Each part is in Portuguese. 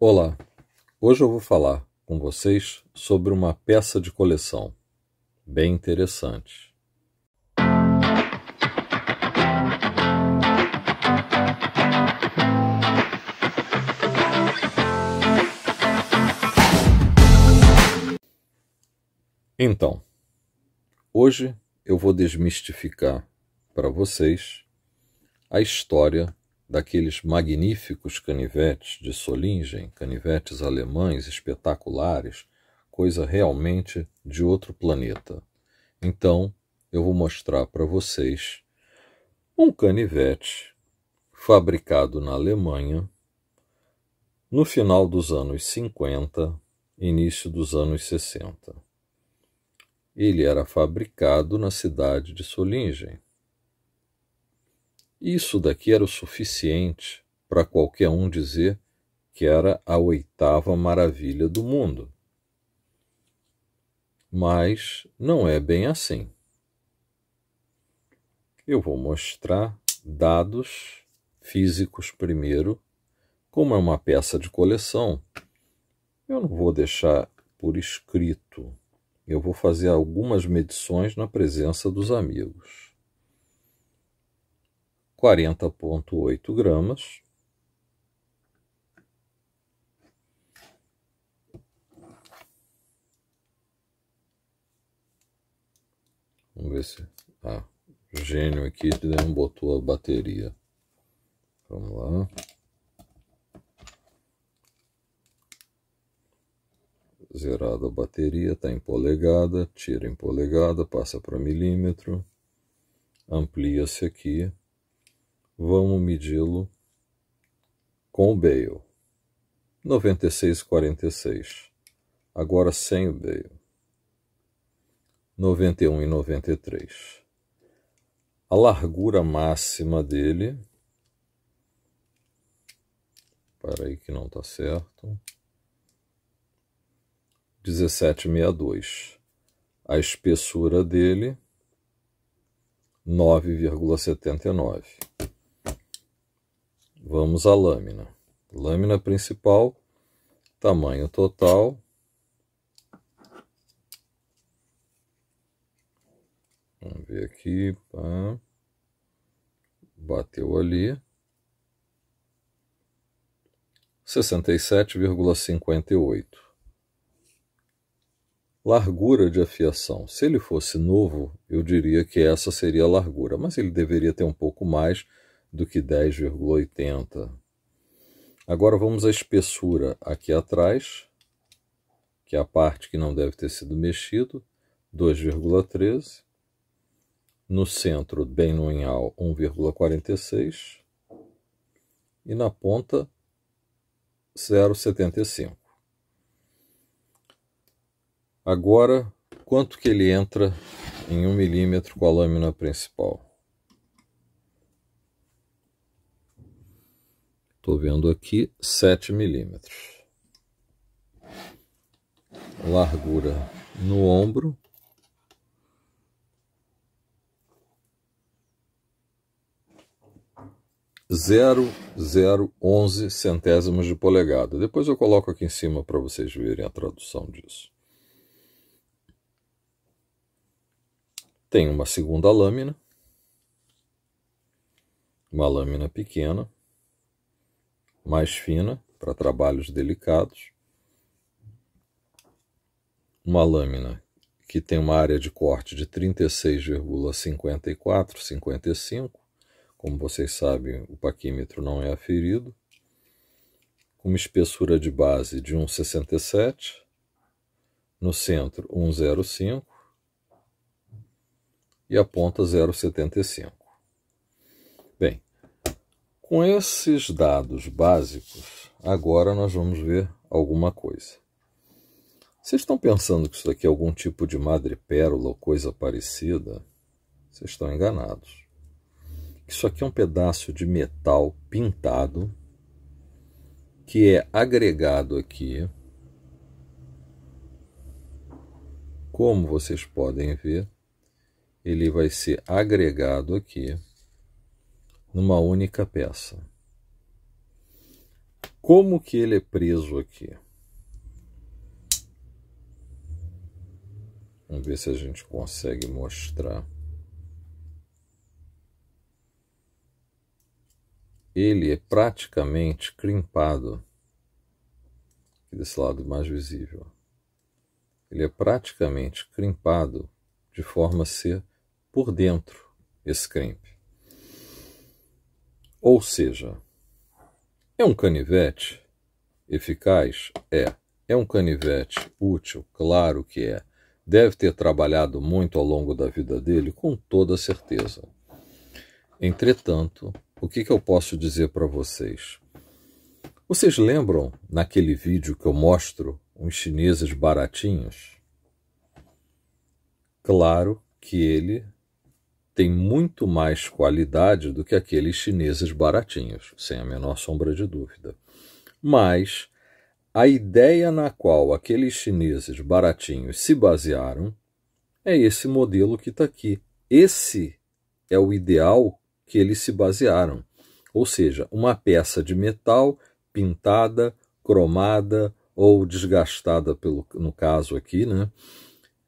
Olá, hoje eu vou falar com vocês sobre uma peça de coleção bem interessante. Então, hoje eu vou desmistificar para vocês a história daqueles magníficos canivetes de Solingen, canivetes alemães espetaculares, coisa realmente de outro planeta. Então, eu vou mostrar para vocês um canivete fabricado na Alemanha no final dos anos 50, início dos anos 60. Ele era fabricado na cidade de Solingen, isso daqui era o suficiente para qualquer um dizer que era a oitava maravilha do mundo. Mas não é bem assim. Eu vou mostrar dados físicos primeiro. Como é uma peça de coleção, eu não vou deixar por escrito. Eu vou fazer algumas medições na presença dos amigos. 40,8 gramas. Vamos ver se. Ah, gênio aqui não botou a bateria. Vamos lá. Zerada a bateria, está em polegada, tira em polegada, passa para milímetro, amplia-se aqui, Vamos medi-lo com o Bale. 96,46. Agora sem o Bale. Noventa e três. A largura máxima dele. Para aí que não está certo. 17,62. A espessura dele, 9,79. Vamos à lâmina. Lâmina principal, tamanho total. Vamos ver aqui. Pá. Bateu ali. 67,58. Largura de afiação. Se ele fosse novo, eu diria que essa seria a largura, mas ele deveria ter um pouco mais, do que 10,80. Agora vamos à espessura aqui atrás, que é a parte que não deve ter sido mexido, 2,13. No centro, bem no unhal, 1,46. E na ponta, 0,75. Agora, quanto que ele entra em 1 um milímetro com a lâmina principal? estou vendo aqui, 7 milímetros. Largura no ombro. zero zero onze centésimos de polegada. Depois eu coloco aqui em cima para vocês verem a tradução disso. Tem uma segunda lâmina, uma lâmina pequena, mais fina para trabalhos delicados, uma lâmina que tem uma área de corte de 36,54, 55, como vocês sabem, o paquímetro não é aferido, com uma espessura de base de 1,67, no centro 1,05 e a ponta 0,75. Com esses dados básicos, agora nós vamos ver alguma coisa. Vocês estão pensando que isso aqui é algum tipo de madrepérola ou coisa parecida? Vocês estão enganados. Isso aqui é um pedaço de metal pintado que é agregado aqui. Como vocês podem ver, ele vai ser agregado aqui numa única peça. Como que ele é preso aqui? Vamos ver se a gente consegue mostrar. Ele é praticamente crimpado. Desse lado mais visível. Ele é praticamente crimpado de forma a ser por dentro esse crimp. Ou seja, é um canivete eficaz? É. É um canivete útil? Claro que é. Deve ter trabalhado muito ao longo da vida dele, com toda certeza. Entretanto, o que, que eu posso dizer para vocês? Vocês lembram naquele vídeo que eu mostro uns chineses baratinhos? Claro que ele tem muito mais qualidade do que aqueles chineses baratinhos, sem a menor sombra de dúvida. Mas a ideia na qual aqueles chineses baratinhos se basearam é esse modelo que está aqui. Esse é o ideal que eles se basearam. Ou seja, uma peça de metal pintada, cromada ou desgastada, pelo, no caso aqui, né?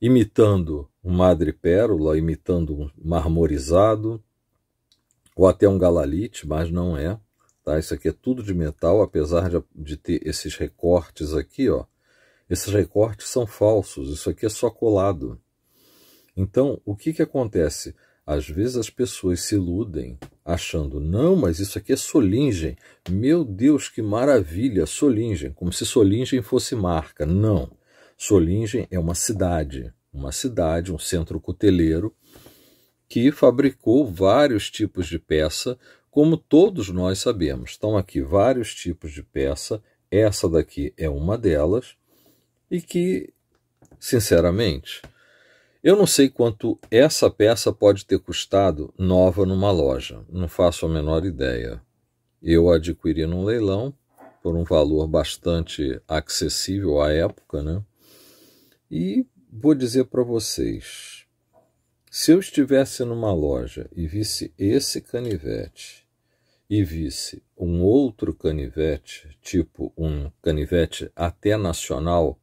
imitando um madrepérola imitando um marmorizado, ou até um galalite, mas não é. Tá? Isso aqui é tudo de metal, apesar de, de ter esses recortes aqui, ó. Esses recortes são falsos, isso aqui é só colado. Então, o que, que acontece? Às vezes as pessoas se iludem achando, não, mas isso aqui é solingem. Meu Deus, que maravilha, solingem. Como se solingem fosse marca. Não, solingem é uma cidade uma cidade, um centro cuteleiro, que fabricou vários tipos de peça, como todos nós sabemos. Estão aqui vários tipos de peça, essa daqui é uma delas, e que, sinceramente, eu não sei quanto essa peça pode ter custado nova numa loja, não faço a menor ideia. Eu adquiri num leilão por um valor bastante acessível à época, né? E vou dizer para vocês: se eu estivesse numa loja e visse esse canivete e visse um outro canivete, tipo um canivete até nacional,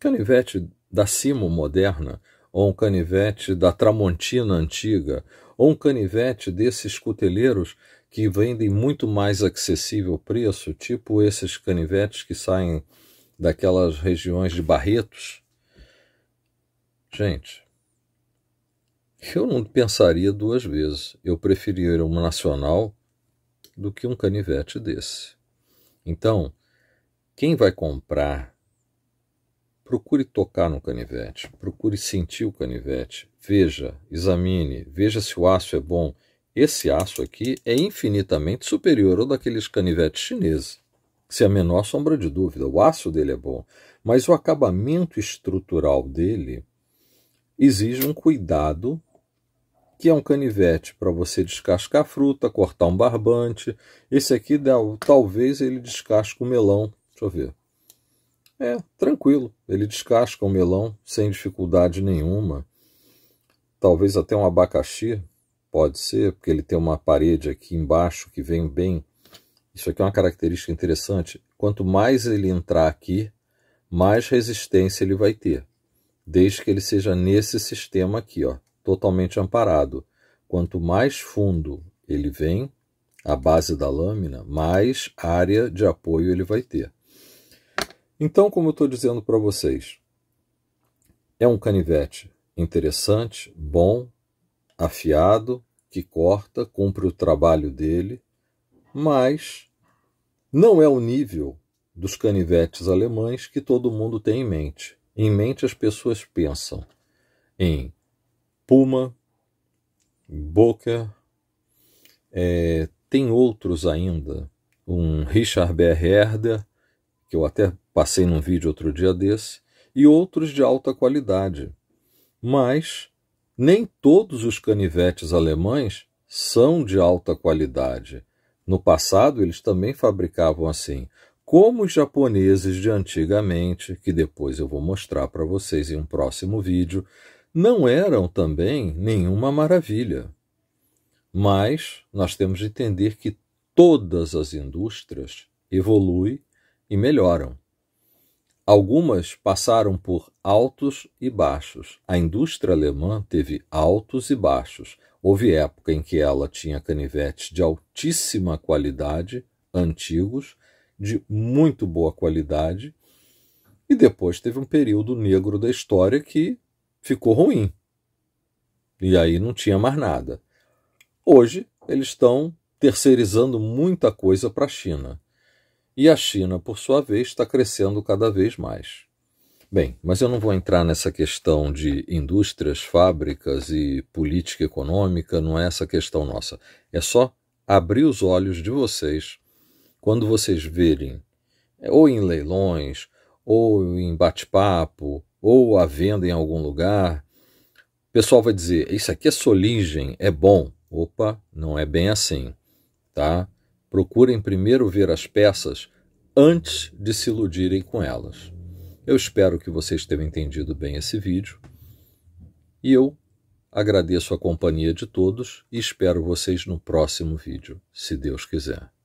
canivete da cimo moderna, ou um canivete da Tramontina antiga, ou um canivete desses cuteleiros que vendem muito mais acessível preço, tipo esses canivetes que saem daquelas regiões de Barretos, Gente, eu não pensaria duas vezes. Eu preferiria um nacional do que um canivete desse. Então, quem vai comprar, procure tocar no canivete, procure sentir o canivete, veja, examine, veja se o aço é bom. Esse aço aqui é infinitamente superior ao daqueles canivetes chineses, sem a menor sombra de dúvida. O aço dele é bom, mas o acabamento estrutural dele exige um cuidado que é um canivete para você descascar fruta, cortar um barbante. Esse aqui dá, talvez ele descasque o melão. Deixa eu ver. É, tranquilo. Ele descasca o melão sem dificuldade nenhuma. Talvez até um abacaxi, pode ser, porque ele tem uma parede aqui embaixo que vem bem. Isso aqui é uma característica interessante. Quanto mais ele entrar aqui, mais resistência ele vai ter desde que ele seja nesse sistema aqui, ó, totalmente amparado. Quanto mais fundo ele vem, a base da lâmina, mais área de apoio ele vai ter. Então, como eu estou dizendo para vocês, é um canivete interessante, bom, afiado, que corta, cumpre o trabalho dele, mas não é o nível dos canivetes alemães que todo mundo tem em mente. Em mente, as pessoas pensam em puma, boca, é, tem outros ainda, um Richard B. Herder, que eu até passei num vídeo outro dia desse, e outros de alta qualidade. Mas nem todos os canivetes alemães são de alta qualidade. No passado, eles também fabricavam assim como os japoneses de antigamente, que depois eu vou mostrar para vocês em um próximo vídeo, não eram também nenhuma maravilha. Mas nós temos de entender que todas as indústrias evoluem e melhoram. Algumas passaram por altos e baixos. A indústria alemã teve altos e baixos. Houve época em que ela tinha canivetes de altíssima qualidade, antigos, de muito boa qualidade. E depois teve um período negro da história que ficou ruim. E aí não tinha mais nada. Hoje eles estão terceirizando muita coisa para a China. E a China, por sua vez, está crescendo cada vez mais. Bem, mas eu não vou entrar nessa questão de indústrias, fábricas e política econômica, não é essa questão nossa. É só abrir os olhos de vocês quando vocês verem, é, ou em leilões, ou em bate-papo, ou à venda em algum lugar, o pessoal vai dizer: Isso aqui é soligem, é bom. Opa, não é bem assim, tá? Procurem primeiro ver as peças antes de se iludirem com elas. Eu espero que vocês tenham entendido bem esse vídeo e eu agradeço a companhia de todos e espero vocês no próximo vídeo, se Deus quiser.